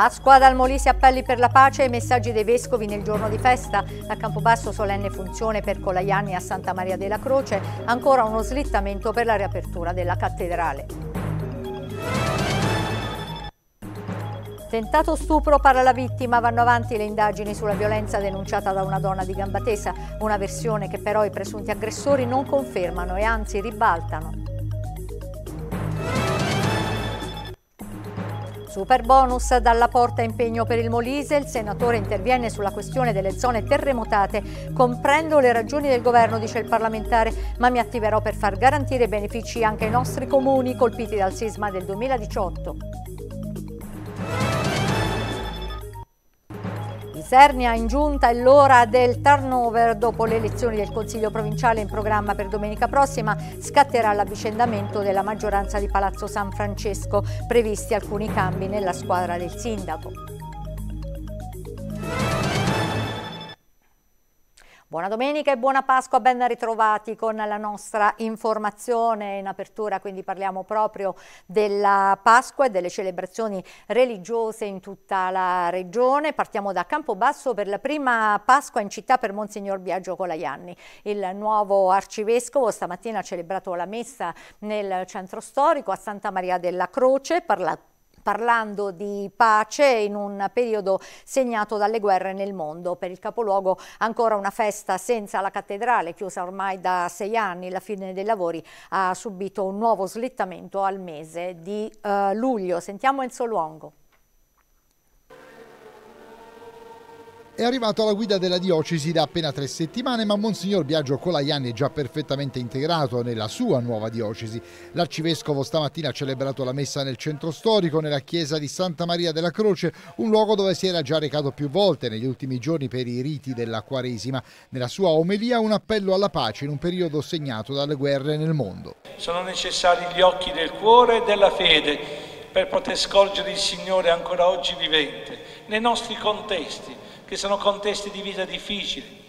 Pasqua dal Molise appelli per la pace e messaggi dei vescovi nel giorno di festa. A Campobasso solenne funzione per Colaiani a Santa Maria della Croce, ancora uno slittamento per la riapertura della cattedrale. Tentato stupro para la vittima, vanno avanti le indagini sulla violenza denunciata da una donna di Gambatesa, una versione che però i presunti aggressori non confermano e anzi ribaltano. Super bonus dalla porta impegno per il Molise, il senatore interviene sulla questione delle zone terremotate. Comprendo le ragioni del governo, dice il parlamentare, ma mi attiverò per far garantire benefici anche ai nostri comuni colpiti dal sisma del 2018. Isernia in giunta è l'ora del turnover dopo le elezioni del Consiglio provinciale in programma per domenica prossima scatterà l'avvicendamento della maggioranza di Palazzo San Francesco previsti alcuni cambi nella squadra del sindaco. Buona domenica e buona Pasqua, ben ritrovati con la nostra informazione in apertura, quindi parliamo proprio della Pasqua e delle celebrazioni religiose in tutta la regione. Partiamo da Campobasso per la prima Pasqua in città per Monsignor Biagio Colaianni. Il nuovo arcivescovo stamattina ha celebrato la messa nel centro storico a Santa Maria della Croce, parlato parlando di pace in un periodo segnato dalle guerre nel mondo. Per il capoluogo ancora una festa senza la cattedrale, chiusa ormai da sei anni. La fine dei lavori ha subito un nuovo slittamento al mese di eh, luglio. Sentiamo Enzo Luongo. È arrivato alla guida della diocesi da appena tre settimane, ma Monsignor Biagio Colaiani è già perfettamente integrato nella sua nuova diocesi. L'arcivescovo stamattina ha celebrato la messa nel centro storico, nella chiesa di Santa Maria della Croce, un luogo dove si era già recato più volte negli ultimi giorni per i riti della Quaresima. Nella sua omelia un appello alla pace in un periodo segnato dalle guerre nel mondo. Sono necessari gli occhi del cuore e della fede per poter scorgere il Signore ancora oggi vivente, nei nostri contesti, che sono contesti di vita difficili,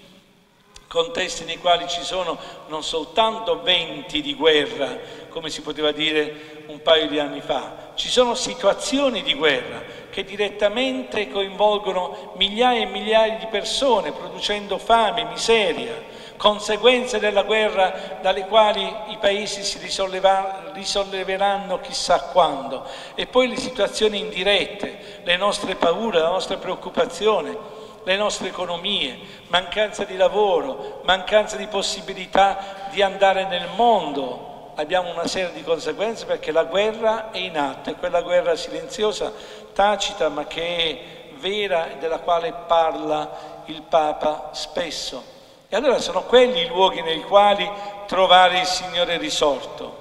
contesti nei quali ci sono non soltanto venti di guerra, come si poteva dire un paio di anni fa, ci sono situazioni di guerra che direttamente coinvolgono migliaia e migliaia di persone, producendo fame, miseria, conseguenze della guerra dalle quali i paesi si risolleveranno chissà quando, e poi le situazioni indirette, le nostre paure, la nostra preoccupazione le nostre economie, mancanza di lavoro, mancanza di possibilità di andare nel mondo. Abbiamo una serie di conseguenze perché la guerra è in atto, è quella guerra silenziosa, tacita, ma che è vera e della quale parla il Papa spesso. E allora sono quelli i luoghi nei quali trovare il Signore risorto.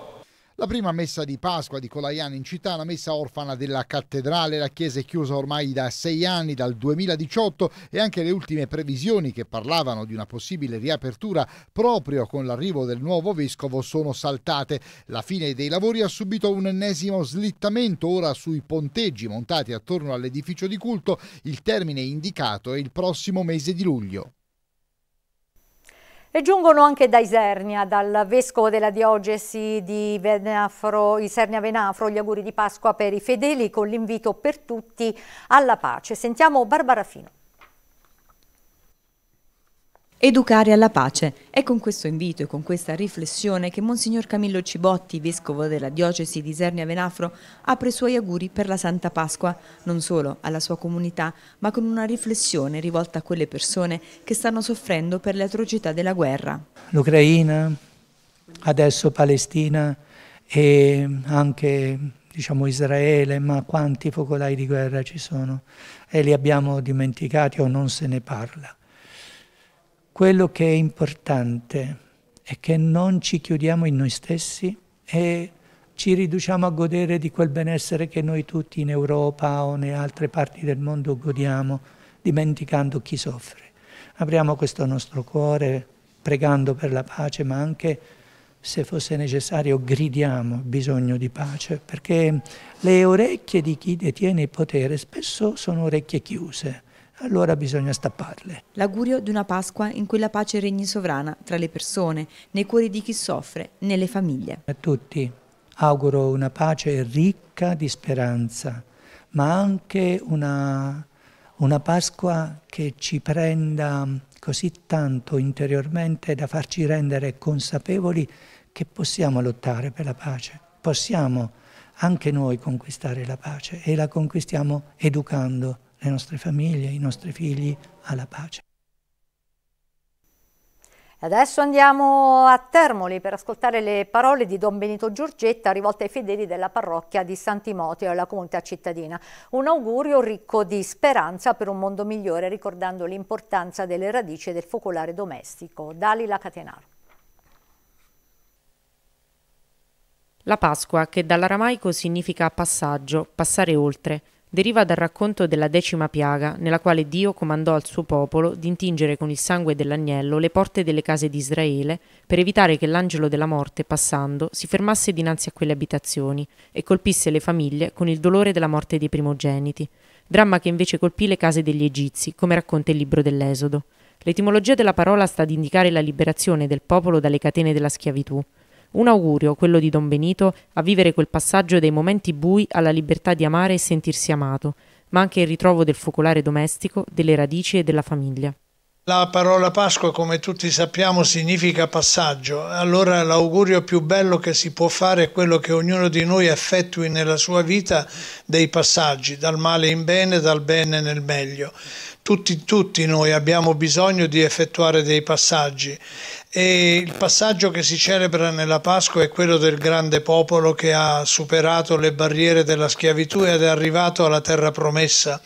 La prima messa di Pasqua di Colaiano in città, la messa orfana della cattedrale, la chiesa è chiusa ormai da sei anni, dal 2018 e anche le ultime previsioni che parlavano di una possibile riapertura proprio con l'arrivo del nuovo vescovo sono saltate. La fine dei lavori ha subito un ennesimo slittamento ora sui ponteggi montati attorno all'edificio di culto, il termine indicato è il prossimo mese di luglio. E giungono anche da Isernia, dal vescovo della diocesi di Venafro, Isernia Venafro, gli auguri di Pasqua per i fedeli con l'invito per tutti alla pace. Sentiamo Barbara Fino. Educare alla pace. È con questo invito e con questa riflessione che Monsignor Camillo Cibotti, vescovo della diocesi di Isernia Venafro, apre i suoi auguri per la Santa Pasqua, non solo alla sua comunità, ma con una riflessione rivolta a quelle persone che stanno soffrendo per le atrocità della guerra. L'Ucraina, adesso Palestina e anche diciamo, Israele, ma quanti focolai di guerra ci sono e li abbiamo dimenticati o non se ne parla. Quello che è importante è che non ci chiudiamo in noi stessi e ci riduciamo a godere di quel benessere che noi tutti in Europa o in altre parti del mondo godiamo, dimenticando chi soffre. Apriamo questo nostro cuore pregando per la pace, ma anche se fosse necessario gridiamo bisogno di pace, perché le orecchie di chi detiene il potere spesso sono orecchie chiuse allora bisogna stapparle. L'augurio di una Pasqua in cui la pace regni sovrana tra le persone, nei cuori di chi soffre, nelle famiglie. A tutti auguro una pace ricca di speranza, ma anche una, una Pasqua che ci prenda così tanto interiormente da farci rendere consapevoli che possiamo lottare per la pace, possiamo anche noi conquistare la pace e la conquistiamo educando le nostre famiglie, i nostri figli alla pace. Adesso andiamo a Termoli per ascoltare le parole di Don Benito Giorgetta rivolte ai fedeli della parrocchia di Santimoteo e alla comunità cittadina. Un augurio ricco di speranza per un mondo migliore, ricordando l'importanza delle radici del focolare domestico. Dalila Catenaro. La Pasqua, che dall'aramaico significa passaggio, passare oltre, deriva dal racconto della decima piaga, nella quale Dio comandò al suo popolo di intingere con il sangue dell'agnello le porte delle case di Israele per evitare che l'angelo della morte, passando, si fermasse dinanzi a quelle abitazioni e colpisse le famiglie con il dolore della morte dei primogeniti, dramma che invece colpì le case degli Egizi, come racconta il libro dell'Esodo. L'etimologia della parola sta ad indicare la liberazione del popolo dalle catene della schiavitù. Un augurio, quello di Don Benito, a vivere quel passaggio dai momenti bui alla libertà di amare e sentirsi amato, ma anche il ritrovo del focolare domestico, delle radici e della famiglia. La parola Pasqua, come tutti sappiamo, significa passaggio. Allora l'augurio più bello che si può fare è quello che ognuno di noi effettui nella sua vita dei passaggi, dal male in bene, dal bene nel meglio. Tutti, tutti noi abbiamo bisogno di effettuare dei passaggi e il passaggio che si celebra nella Pasqua è quello del grande popolo che ha superato le barriere della schiavitù ed è arrivato alla terra promessa,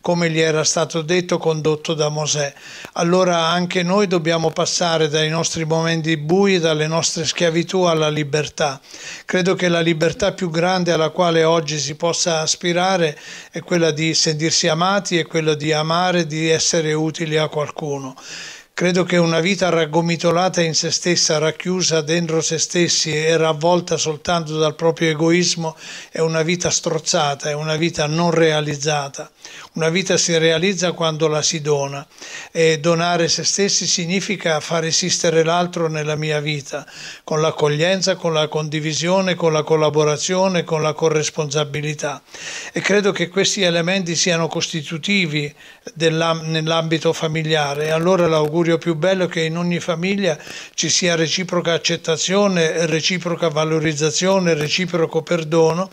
come gli era stato detto, condotto da Mosè. Allora anche noi dobbiamo passare dai nostri momenti bui, dalle nostre schiavitù alla libertà. Credo che la libertà più grande alla quale oggi si possa aspirare è quella di sentirsi amati, è quella di amare, di essere utili a qualcuno. Credo che una vita raggomitolata in se stessa, racchiusa dentro se stessi e ravvolta soltanto dal proprio egoismo è una vita strozzata, è una vita non realizzata. Una vita si realizza quando la si dona e donare se stessi significa far esistere l'altro nella mia vita, con l'accoglienza, con la condivisione, con la collaborazione, con la corresponsabilità. E credo che questi elementi siano costitutivi nell'ambito familiare. Allora l'augurio augurio più bello che in ogni famiglia ci sia reciproca accettazione, reciproca valorizzazione, reciproco perdono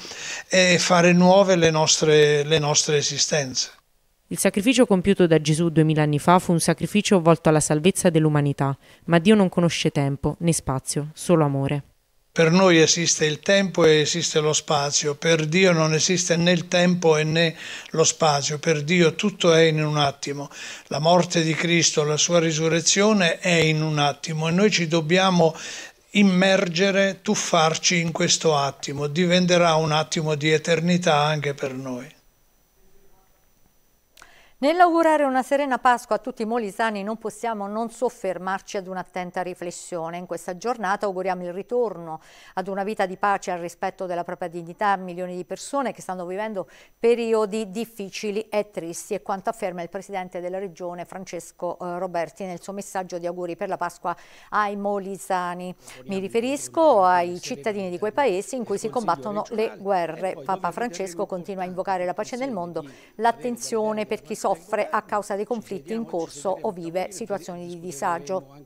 e fare nuove le nostre, le nostre esistenze. Il sacrificio compiuto da Gesù duemila anni fa fu un sacrificio volto alla salvezza dell'umanità, ma Dio non conosce tempo né spazio, solo amore. Per noi esiste il tempo e esiste lo spazio, per Dio non esiste né il tempo né lo spazio, per Dio tutto è in un attimo. La morte di Cristo, la sua risurrezione è in un attimo e noi ci dobbiamo immergere, tuffarci in questo attimo, diventerà un attimo di eternità anche per noi. Nell'augurare una serena Pasqua a tutti i molisani non possiamo non soffermarci ad un'attenta riflessione. In questa giornata auguriamo il ritorno ad una vita di pace e al rispetto della propria dignità a milioni di persone che stanno vivendo periodi difficili e tristi e quanto afferma il Presidente della Regione Francesco eh, Roberti nel suo messaggio di auguri per la Pasqua ai molisani. Mi riferisco ai cittadini di quei paesi in cui si combattono le guerre. Papa Francesco continua a invocare la pace nel mondo, l'attenzione per chi soffre soffre a causa dei conflitti in corso o vive situazioni di disagio.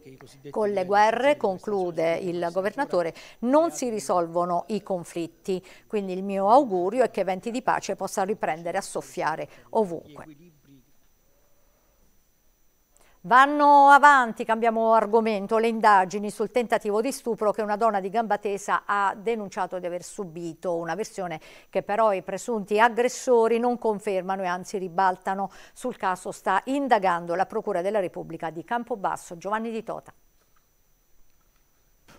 Con le guerre, conclude il governatore, non si risolvono i conflitti, quindi il mio augurio è che venti di pace possano riprendere a soffiare ovunque. Vanno avanti, cambiamo argomento, le indagini sul tentativo di stupro che una donna di gamba tesa ha denunciato di aver subito, una versione che però i presunti aggressori non confermano e anzi ribaltano. Sul caso sta indagando la Procura della Repubblica di Campobasso, Giovanni Di Tota.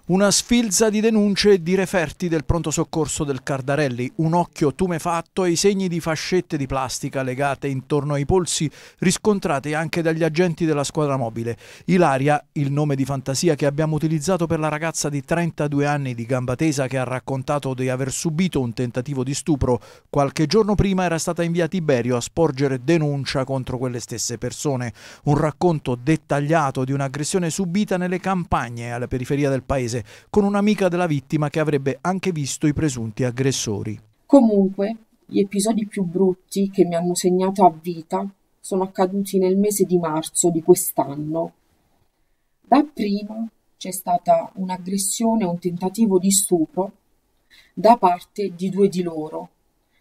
Una sfilza di denunce e di referti del pronto soccorso del Cardarelli, un occhio tumefatto e i segni di fascette di plastica legate intorno ai polsi riscontrate anche dagli agenti della squadra mobile. Ilaria, il nome di fantasia che abbiamo utilizzato per la ragazza di 32 anni di gamba tesa che ha raccontato di aver subito un tentativo di stupro, qualche giorno prima era stata inviata a Iberio a sporgere denuncia contro quelle stesse persone. Un racconto dettagliato di un'aggressione subita nelle campagne alla periferia del paese Varese con un'amica della vittima che avrebbe anche visto i presunti aggressori. Comunque, gli episodi più brutti che mi hanno segnato a vita sono accaduti nel mese di marzo di quest'anno. Dapprima c'è stata un'aggressione un tentativo di stupro da parte di due di loro,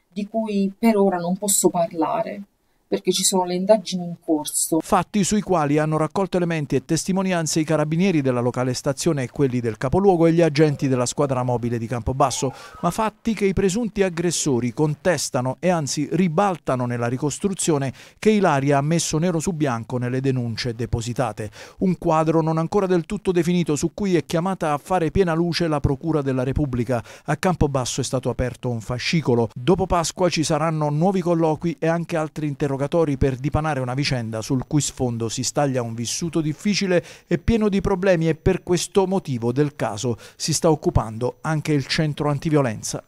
di cui per ora non posso parlare perché ci sono le indagini in corso. Fatti sui quali hanno raccolto elementi e testimonianze i carabinieri della locale stazione e quelli del capoluogo e gli agenti della squadra mobile di Campobasso, ma fatti che i presunti aggressori contestano e anzi ribaltano nella ricostruzione che Ilaria ha messo nero su bianco nelle denunce depositate. Un quadro non ancora del tutto definito su cui è chiamata a fare piena luce la Procura della Repubblica. A Campobasso è stato aperto un fascicolo. Dopo Pasqua ci saranno nuovi colloqui e anche altri interrogati interrogatori per dipanare una vicenda sul cui sfondo si staglia un vissuto difficile e pieno di problemi e per questo motivo del caso si sta occupando anche il centro antiviolenza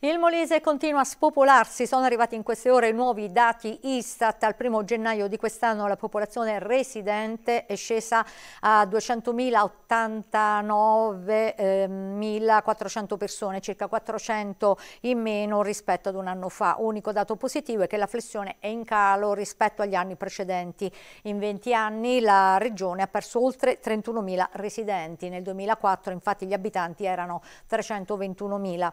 il Molise continua a spopolarsi, sono arrivati in queste ore nuovi dati Istat, al primo gennaio di quest'anno la popolazione residente è scesa a 200.089.400 ehm, persone, circa 400 in meno rispetto ad un anno fa. Unico dato positivo è che la flessione è in calo rispetto agli anni precedenti. In 20 anni la regione ha perso oltre 31.000 residenti, nel 2004 infatti gli abitanti erano 321.000.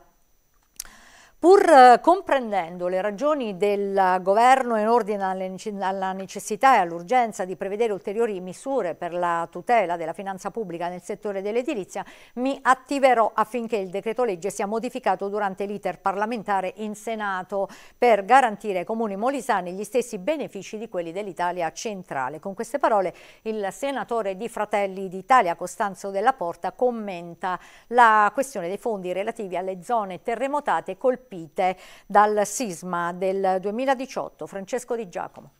Pur eh, comprendendo le ragioni del governo in ordine alla necessità e all'urgenza di prevedere ulteriori misure per la tutela della finanza pubblica nel settore dell'edilizia, mi attiverò affinché il decreto legge sia modificato durante l'iter parlamentare in Senato per garantire ai comuni molisani gli stessi benefici di quelli dell'Italia centrale. Con queste parole il senatore di Fratelli d'Italia Costanzo Della Porta commenta la questione dei fondi relativi alle zone terremotate colpite colpite dal sisma del 2018. Francesco Di Giacomo.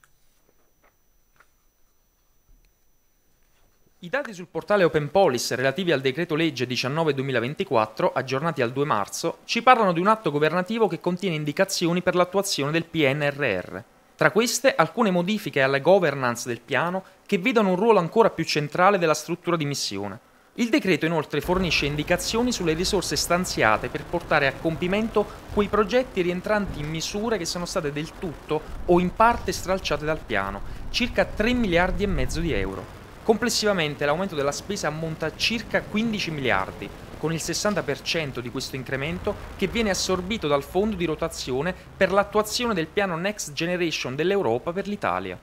I dati sul portale Open Police relativi al decreto legge 19-2024, aggiornati al 2 marzo, ci parlano di un atto governativo che contiene indicazioni per l'attuazione del PNRR. Tra queste alcune modifiche alla governance del piano che vedono un ruolo ancora più centrale della struttura di missione. Il decreto inoltre fornisce indicazioni sulle risorse stanziate per portare a compimento quei progetti rientranti in misure che sono state del tutto o in parte stralciate dal piano, circa 3 miliardi e mezzo di euro. Complessivamente l'aumento della spesa ammonta a circa 15 miliardi, con il 60% di questo incremento che viene assorbito dal fondo di rotazione per l'attuazione del piano Next Generation dell'Europa per l'Italia.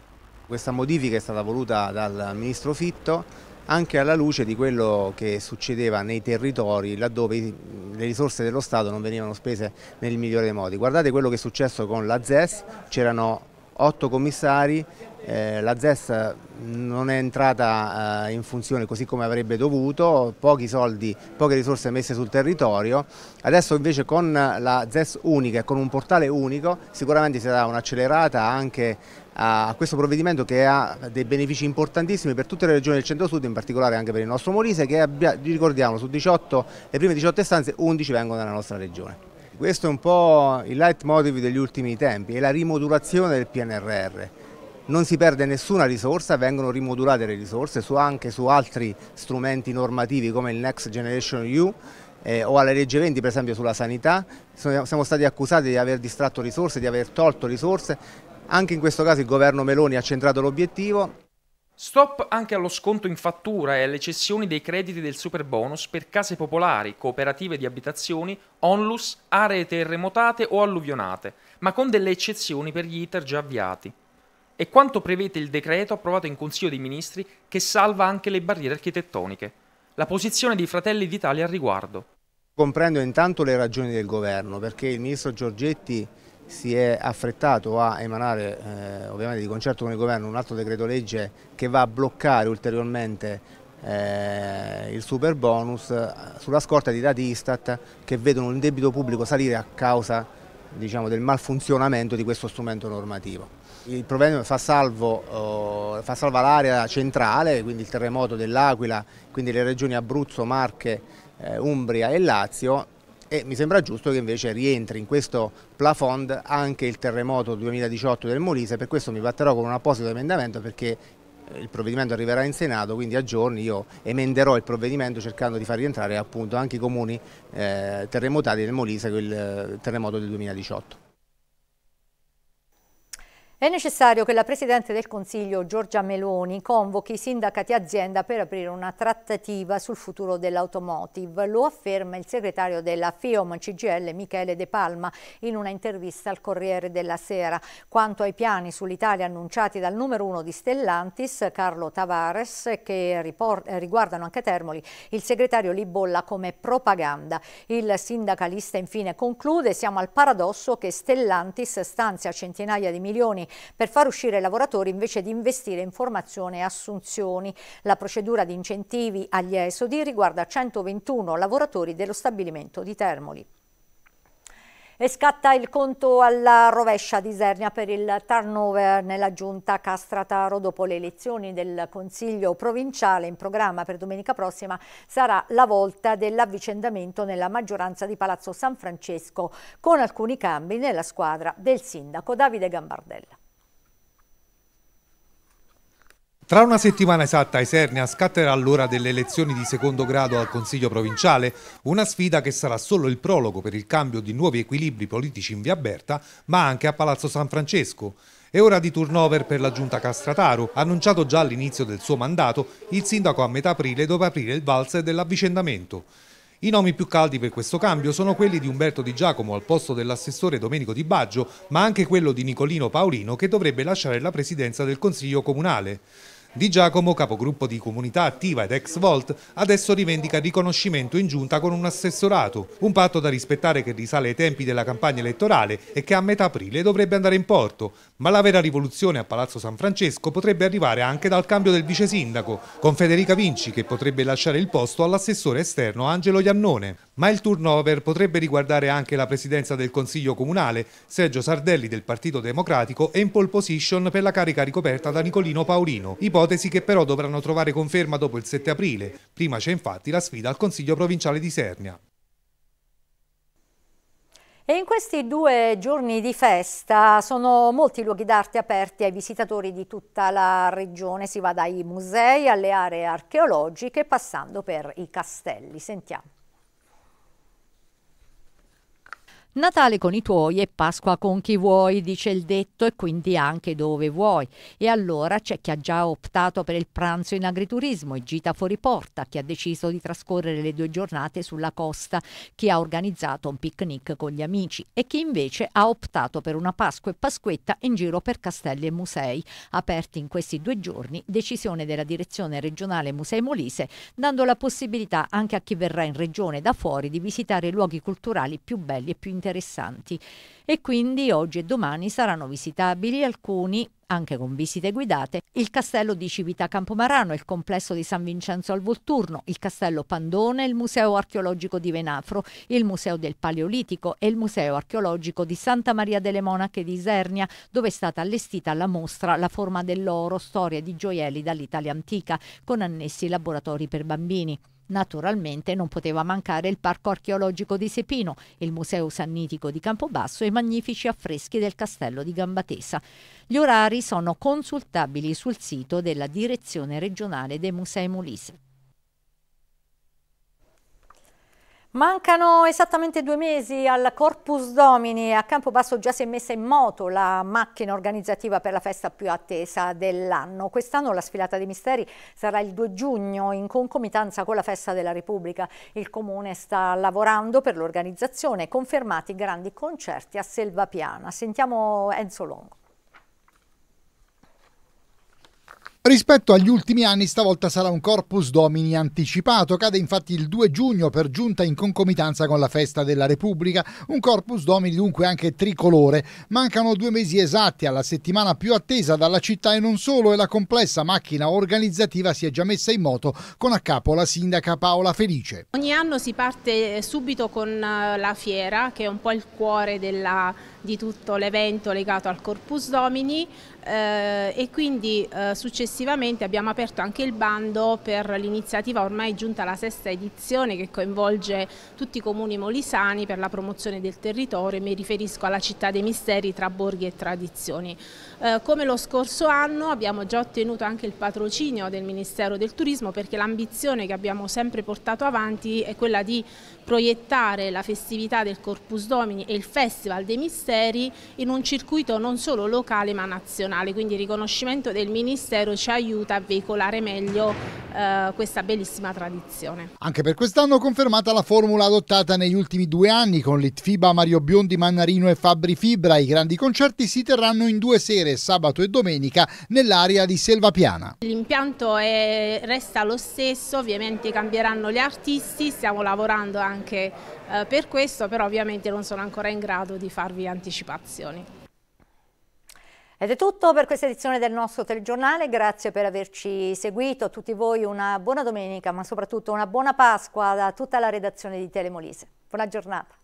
Questa modifica è stata voluta dal ministro Fitto anche alla luce di quello che succedeva nei territori laddove le risorse dello Stato non venivano spese nel migliore dei modi. Guardate quello che è successo con la ZES, c'erano otto commissari, eh, la ZES non è entrata eh, in funzione così come avrebbe dovuto, pochi soldi, poche risorse messe sul territorio, adesso invece con la ZES unica e con un portale unico sicuramente si darà un'accelerata anche a questo provvedimento che ha dei benefici importantissimi per tutte le regioni del centro-sud, in particolare anche per il nostro Molise, che abbia, ricordiamo su 18, le prime 18 stanze 11 vengono dalla nostra regione. Questo è un po' il leitmotiv degli ultimi tempi, è la rimodulazione del PNRR. Non si perde nessuna risorsa, vengono rimodulate le risorse su, anche su altri strumenti normativi come il Next Generation EU eh, o alla legge 20 per esempio sulla sanità, siamo stati accusati di aver distratto risorse, di aver tolto risorse, anche in questo caso il governo Meloni ha centrato l'obiettivo. Stop anche allo sconto in fattura e alle cessioni dei crediti del super bonus per case popolari, cooperative di abitazioni, onlus, aree terremotate o alluvionate, ma con delle eccezioni per gli iter già avviati. E quanto prevede il decreto approvato in Consiglio dei Ministri che salva anche le barriere architettoniche. La posizione dei Fratelli d'Italia al riguardo. Comprendo intanto le ragioni del governo, perché il ministro Giorgetti si è affrettato a emanare eh, ovviamente di concerto con il governo un altro decreto legge che va a bloccare ulteriormente eh, il super bonus eh, sulla scorta di dati Istat che vedono il debito pubblico salire a causa diciamo, del malfunzionamento di questo strumento normativo. Il problema fa, salvo, eh, fa salva l'area centrale, quindi il terremoto dell'Aquila, quindi le regioni Abruzzo, Marche, eh, Umbria e Lazio e mi sembra giusto che invece rientri in questo plafond anche il terremoto 2018 del Molise, per questo mi batterò con un apposito emendamento perché eh, il provvedimento arriverà in Senato, quindi a giorni io emenderò il provvedimento cercando di far rientrare appunto anche i comuni eh, terremotati del Molise con il eh, terremoto del 2018. È necessario che la Presidente del Consiglio, Giorgia Meloni, convochi i sindacati azienda per aprire una trattativa sul futuro dell'automotive. Lo afferma il segretario della FIOM CGL, Michele De Palma, in una intervista al Corriere della Sera. Quanto ai piani sull'Italia annunciati dal numero uno di Stellantis, Carlo Tavares, che riguardano anche Termoli, il segretario li bolla come propaganda. Il sindacalista infine conclude, siamo al paradosso che Stellantis stanzia centinaia di milioni per far uscire i lavoratori invece di investire in formazione e assunzioni. La procedura di incentivi agli esodi riguarda 121 lavoratori dello stabilimento di Termoli. E scatta il conto alla rovescia di Isernia per il turnover nella giunta Castrataro. Dopo le elezioni del Consiglio provinciale in programma per domenica prossima sarà la volta dell'avvicendamento nella maggioranza di Palazzo San Francesco con alcuni cambi nella squadra del sindaco Davide Gambardella. Tra una settimana esatta a Esernia scatterà l'ora delle elezioni di secondo grado al Consiglio provinciale, una sfida che sarà solo il prologo per il cambio di nuovi equilibri politici in via Berta, ma anche a Palazzo San Francesco. È ora di turnover per la giunta Castrataro, annunciato già all'inizio del suo mandato, il sindaco a metà aprile dovrà aprire il valzer dell'avvicendamento. I nomi più caldi per questo cambio sono quelli di Umberto Di Giacomo al posto dell'assessore Domenico Di Baggio, ma anche quello di Nicolino Paolino che dovrebbe lasciare la presidenza del Consiglio Comunale. Di Giacomo, capogruppo di Comunità Attiva ed ex Volt, adesso rivendica il riconoscimento in giunta con un assessorato, un patto da rispettare che risale ai tempi della campagna elettorale e che a metà aprile dovrebbe andare in porto. Ma la vera rivoluzione a Palazzo San Francesco potrebbe arrivare anche dal cambio del vice sindaco, con Federica Vinci che potrebbe lasciare il posto all'assessore esterno Angelo Iannone. Ma il turnover potrebbe riguardare anche la presidenza del Consiglio Comunale, Sergio Sardelli del Partito Democratico è in pole position per la carica ricoperta da Nicolino Paolino ipotesi che però dovranno trovare conferma dopo il 7 aprile. Prima c'è infatti la sfida al Consiglio Provinciale di Sernia. E in questi due giorni di festa sono molti luoghi d'arte aperti ai visitatori di tutta la regione. Si va dai musei alle aree archeologiche passando per i castelli. Sentiamo. Natale con i tuoi e Pasqua con chi vuoi, dice il detto, e quindi anche dove vuoi. E allora c'è chi ha già optato per il pranzo in agriturismo e gita fuori porta, chi ha deciso di trascorrere le due giornate sulla costa, chi ha organizzato un picnic con gli amici e chi invece ha optato per una Pasqua e Pasquetta in giro per castelli e musei, aperti in questi due giorni, decisione della direzione regionale Musei Molise, dando la possibilità anche a chi verrà in regione da fuori di visitare i luoghi culturali più belli e più interessanti interessanti e quindi oggi e domani saranno visitabili alcuni anche con visite guidate, il castello di Civita Campomarano, il complesso di San Vincenzo al Volturno, il castello Pandone, il museo archeologico di Venafro, il museo del Paleolitico e il museo archeologico di Santa Maria delle Monache di Isernia, dove è stata allestita la mostra La forma dell'oro, storia di gioielli dall'Italia antica, con annessi laboratori per bambini. Naturalmente non poteva mancare il Parco archeologico di Sepino, il Museo Sannitico di Campobasso e i magnifici affreschi del Castello di Gambatesa. Gli orari sono consultabili sul sito della Direzione regionale dei Musei Molise. Mancano esattamente due mesi al Corpus Domini, a Campobasso già si è messa in moto la macchina organizzativa per la festa più attesa dell'anno. Quest'anno la sfilata dei misteri sarà il 2 giugno in concomitanza con la festa della Repubblica. Il Comune sta lavorando per l'organizzazione, confermati grandi concerti a Selvapiana. Sentiamo Enzo Longo. Rispetto agli ultimi anni, stavolta sarà un corpus domini anticipato. Cade infatti il 2 giugno, per giunta in concomitanza con la festa della Repubblica. Un corpus domini dunque anche tricolore. Mancano due mesi esatti alla settimana più attesa dalla città e non solo, e la complessa macchina organizzativa si è già messa in moto con a capo la sindaca Paola Felice. Ogni anno si parte eh, subito con eh, la fiera, che è un po' il cuore della, di tutto l'evento legato al corpus domini eh, e quindi eh, successivamente abbiamo aperto anche il bando per l'iniziativa ormai giunta alla sesta edizione che coinvolge tutti i comuni molisani per la promozione del territorio e mi riferisco alla città dei misteri tra borghi e tradizioni. Eh, come lo scorso anno abbiamo già ottenuto anche il patrocinio del Ministero del Turismo perché l'ambizione che abbiamo sempre portato avanti è quella di proiettare la festività del Corpus Domini e il Festival dei Misteri in un circuito non solo locale ma nazionale nazionale, quindi il riconoscimento del Ministero ci aiuta a veicolare meglio eh, questa bellissima tradizione. Anche per quest'anno confermata la formula adottata negli ultimi due anni con Litfiba, Mario Biondi, Mannarino e Fabri Fibra. I grandi concerti si terranno in due sere, sabato e domenica, nell'area di Selva Piana. L'impianto resta lo stesso, ovviamente cambieranno gli artisti, stiamo lavorando anche eh, per questo, però ovviamente non sono ancora in grado di farvi anticipazioni. Ed è tutto per questa edizione del nostro telegiornale, grazie per averci seguito, a tutti voi una buona domenica, ma soprattutto una buona Pasqua da tutta la redazione di Telemolise. Buona giornata.